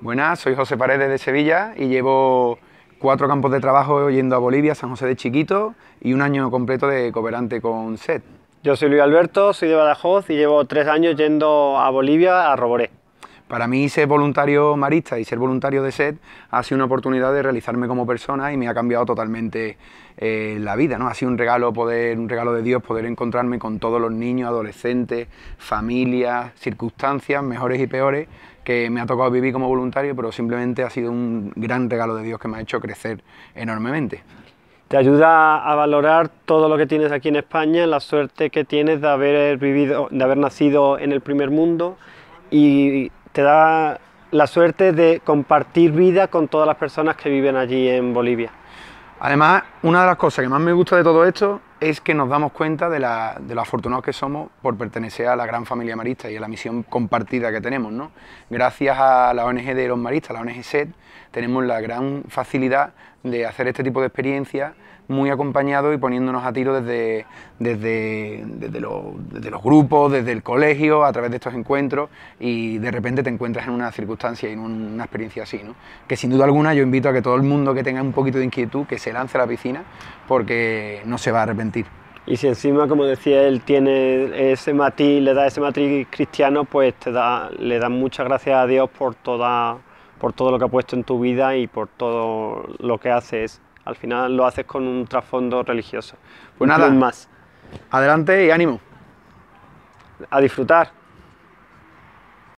Buenas, soy José Paredes de Sevilla y llevo cuatro campos de trabajo yendo a Bolivia, San José de Chiquito y un año completo de cooperante con SED. Yo soy Luis Alberto, soy de Badajoz y llevo tres años yendo a Bolivia, a Roboré. Para mí ser voluntario marista y ser voluntario de SED ha sido una oportunidad de realizarme como persona y me ha cambiado totalmente eh, la vida, ¿no? Ha sido un regalo poder, un regalo de Dios poder encontrarme con todos los niños, adolescentes, familias, circunstancias mejores y peores que me ha tocado vivir como voluntario, pero simplemente ha sido un gran regalo de Dios que me ha hecho crecer enormemente. Te ayuda a valorar todo lo que tienes aquí en España, la suerte que tienes de haber vivido, de haber nacido en el primer mundo y te da la suerte de compartir vida con todas las personas que viven allí en Bolivia. Además, una de las cosas que más me gusta de todo esto es que nos damos cuenta de, la, de lo afortunados que somos por pertenecer a la gran familia marista y a la misión compartida que tenemos. ¿no? Gracias a la ONG de los maristas, la ONG SED, tenemos la gran facilidad de hacer este tipo de experiencias muy acompañados y poniéndonos a tiro desde, desde, desde, desde, los grupos, desde el colegio, a través de estos encuentros y de repente te encuentras en una circunstancia y en una experiencia así, ¿no? Que sin duda alguna yo invito a que todo el mundo que tenga un poquito de inquietud que se lance a la piscina porque no se va a arrepentir y si encima, como decía él, tiene ese matiz, le da ese matiz cristiano, pues te da, le da muchas gracias a Dios por, toda, por todo lo que ha puesto en tu vida y por todo lo que haces. Al final lo haces con un trasfondo religioso. Pues nada, más. adelante y ánimo. A disfrutar.